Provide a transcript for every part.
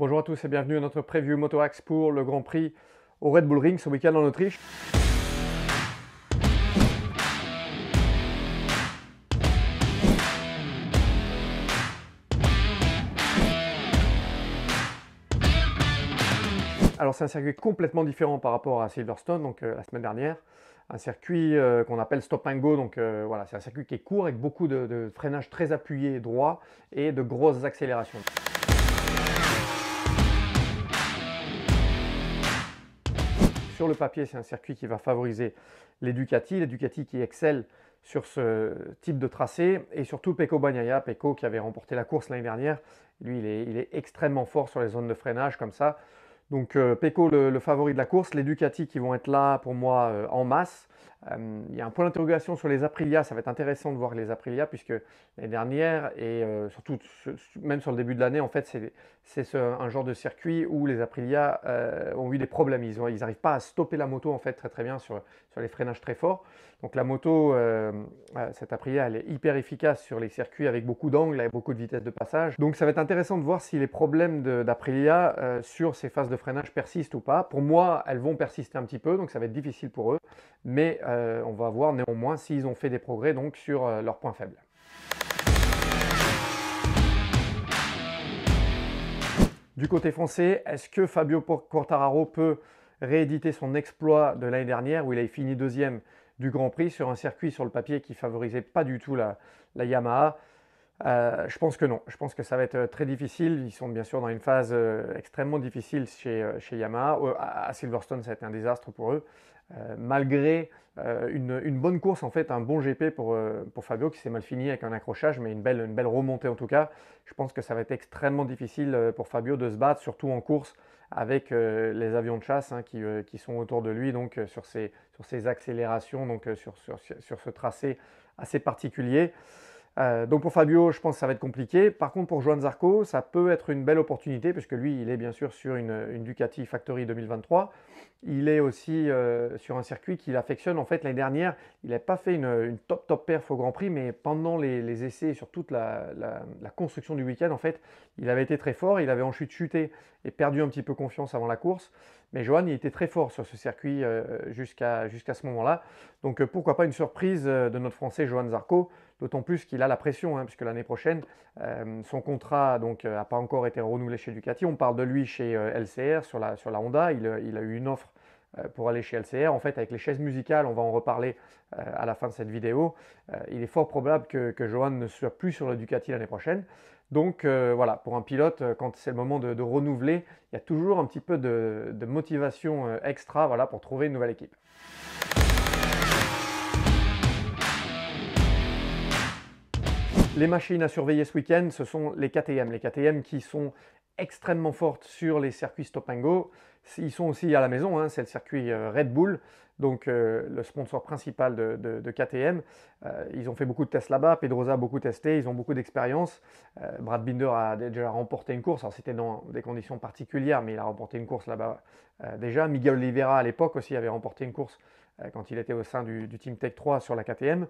Bonjour à tous et bienvenue à notre preview Motorax pour le Grand Prix au Red Bull Ring ce week-end en Autriche. Alors c'est un circuit complètement différent par rapport à Silverstone, donc euh, la semaine dernière. Un circuit euh, qu'on appelle stop go, donc euh, voilà, c'est un circuit qui est court avec beaucoup de, de freinage très appuyé droit et de grosses accélérations. sur le papier, c'est un circuit qui va favoriser les Ducati, qui excelle sur ce type de tracé, et surtout Pecco Bagnaia, Pecco qui avait remporté la course l'année dernière, lui il est, extrêmement fort sur les zones de freinage comme ça. Donc euh, Pecco le, le, favori de la course, les Ducati qui vont être là pour moi euh, en masse, euh, il y a un point d'interrogation sur les Aprilia. Ça va être intéressant de voir les Aprilia, puisque l'année dernière, et euh, surtout même sur le début de l'année, en fait, c'est un genre de circuit où les Aprilia euh, ont eu des problèmes. Ils n'arrivent pas à stopper la moto en fait très très bien sur, sur les freinages très forts. Donc la moto, cette Aprilia, elle est hyper efficace sur les circuits avec beaucoup d'angles, et beaucoup de vitesse de passage. Donc ça va être intéressant de voir si les problèmes d'Aprilia sur ces phases de freinage persistent ou pas. Pour moi, elles vont persister un petit peu, donc ça va être difficile pour eux. Mais euh, on va voir néanmoins s'ils ont fait des progrès donc sur euh, leurs points faibles. Du côté français, est-ce que Fabio Quartararo peut rééditer son exploit de l'année dernière où il a fini deuxième du Grand Prix sur un circuit sur le papier qui favorisait pas du tout la Yamaha euh, je pense que non. Je pense que ça va être euh, très difficile. Ils sont bien sûr dans une phase euh, extrêmement difficile chez, chez Yamaha. à Silverstone, ça a été un désastre pour eux. malgré une, bonne course, en fait, un bon GP pour, Fabio qui s'est mal fini avec un accrochage, mais une belle, remontée en tout cas. Je pense que ça va être extrêmement difficile pour Fabio de se battre, surtout en course avec les avions de chasse hein, qui, sont autour de lui, donc sur ces, accélérations, donc sur, sur ce tracé assez particulier. Euh, donc pour Fabio, je pense que ça va être compliqué. Par contre, pour Joan Zarco, ça peut être une belle opportunité, puisque lui, il est bien sûr sur une, Ducati Factory 2023. Il est aussi euh, sur un circuit qu'il affectionne. En fait, l'année dernière, il n'a pas fait une, top top perf au Grand Prix, mais pendant les, essais et sur toute la, construction du week-end, en fait, il avait été très fort. Il avait en chute chuté et perdu un petit peu confiance avant la course. Mais Johan, il était très fort sur ce circuit euh, jusqu'à ce moment-là. Donc pourquoi pas une surprise de notre Français Johan Zarco d'autant plus qu'il a la pression, hein, puisque l'année prochaine, euh, son contrat n'a euh, pas encore été renouvelé chez Ducati. On parle de lui chez euh, LCR, sur la, Honda. Il, a eu une offre pour aller chez LCR. En fait, avec les chaises musicales, on va en reparler à la fin de cette vidéo, il est fort probable que, Johan ne soit plus sur le Ducati l'année prochaine. Donc voilà, pour un pilote, quand c'est le moment de, renouveler, il y a toujours un petit peu de, de motivation extra voilà, pour trouver une nouvelle équipe. Les machines à surveiller ce week-end, ce sont les KTM. Les KTM qui sont extrêmement fortes sur les circuits stop Ils sont aussi à la maison, hein, c'est le circuit euh, Red Bull, donc euh, le sponsor principal de, KTM. Euh, ils ont fait beaucoup de tests là-bas, Pedroza a beaucoup testé, ils ont beaucoup d'expérience. Brad Binder a déjà remporté une course, alors c'était dans des conditions particulières, mais il a remporté une course là-bas déjà. Miguel Oliveira à l'époque aussi avait remporté une course quand il était au sein du, du Team Tech 3 sur la KTM.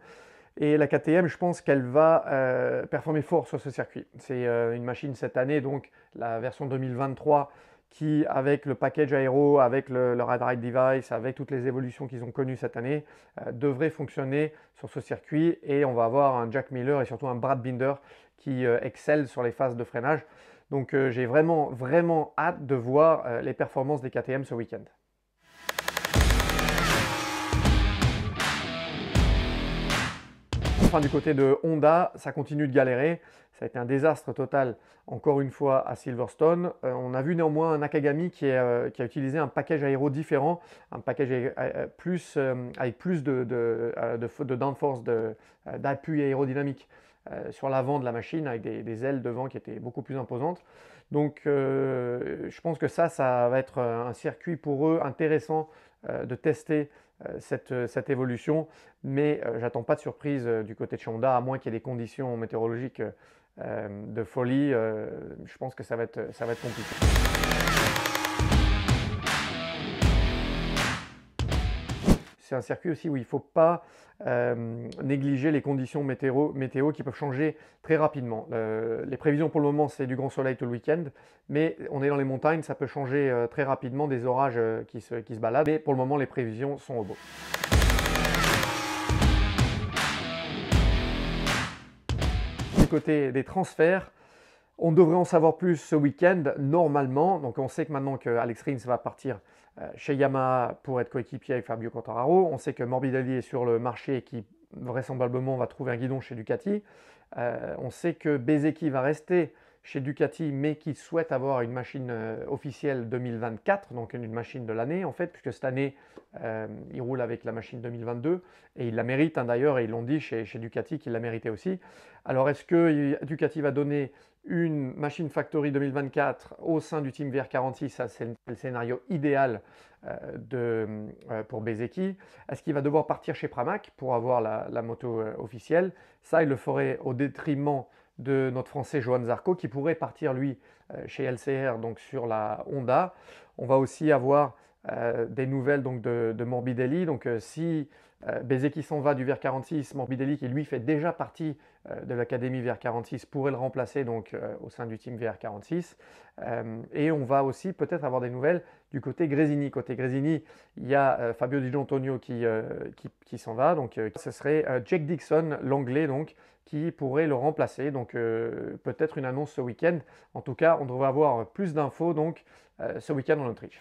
Et la KTM, je pense qu'elle va euh, performer fort sur ce circuit. C'est euh, une machine cette année, donc la version 2023, qui, avec le package aéro, avec le, le ride device, avec toutes les évolutions qu'ils ont connues cette année, euh, devrait fonctionner sur ce circuit. Et on va avoir un Jack Miller et surtout un Brad Binder qui excellent sur les phases de freinage. Donc j'ai vraiment, vraiment hâte de voir les performances des KTM ce week-end. Enfin, du côté de Honda, ça continue de galérer. Ça a été un désastre total, encore une fois, à Silverstone. Euh, on a vu néanmoins un Akagami euh, qui, a utilisé un package aéro différent, un package euh, avec plus de, de, de downforce, d'appui aérodynamique. Euh, sur l'avant de la machine avec des, ailes devant qui étaient beaucoup plus imposantes. Donc euh, je pense que ça, ça va être euh, un circuit pour eux intéressant de tester cette, évolution, mais j'attends pas de surprise du côté de Shonda, à moins qu'il y ait des conditions météorologiques de folie. je pense que ça va être compliqué. c'est un circuit aussi où il ne faut pas euh, négliger les conditions météo, météo, qui peuvent changer très rapidement. Euh, les prévisions pour le moment, c'est du grand soleil tout le week-end, mais on est dans les montagnes, ça peut changer euh, très rapidement des orages qui se, baladent. Mais pour le moment, les prévisions sont au beau. Du côté des transferts, on devrait en savoir plus ce week-end, normalement. Donc on sait que maintenant que Alex Rins va partir euh, chez Yamaha pour être coéquipier avec Fabio Contararo, On sait que Morbidelli est sur le marché et qui vraisemblablement va trouver un guidon chez Ducati. Euh, on sait que Bezeki va rester chez Ducati, mais qui souhaite avoir une machine euh, officielle 2024, donc une machine de l'année en fait, puisque cette année, il roule avec la machine 2022, et il la mérite hein, d'ailleurs, et ils l'ont dit chez, chez Ducati qu'il la méritait aussi. Alors est-ce que Ducati va donner une machine factory 2024 au sein du team VR46, ça c'est le scénario idéal euh, euh, pour Bezeki. Est-ce qu'il va devoir partir chez Pramac pour avoir la, moto euh, officielle Ça, il le ferait au détriment de notre français Johan Zarco qui pourrait partir lui chez LCR, donc sur la Honda. On va aussi avoir des nouvelles donc, de, de Morbidelli. Donc si Bezeki s'en va du VR46, Morbidelli qui lui fait déjà partie euh, de l'Académie VR46 pourrait le remplacer donc euh, au sein du team VR46. Euh, et on va aussi peut-être avoir des nouvelles du côté Grésini. Côté Grésini, il y a Fabio Di Antonio qui, qui, qui s'en va. Donc ce serait Jack Dixon, l'anglais, donc, qui pourrait le remplacer. Donc peut-être une annonce ce week-end. En tout cas, on devrait avoir plus d'infos donc ce week-end en Autriche.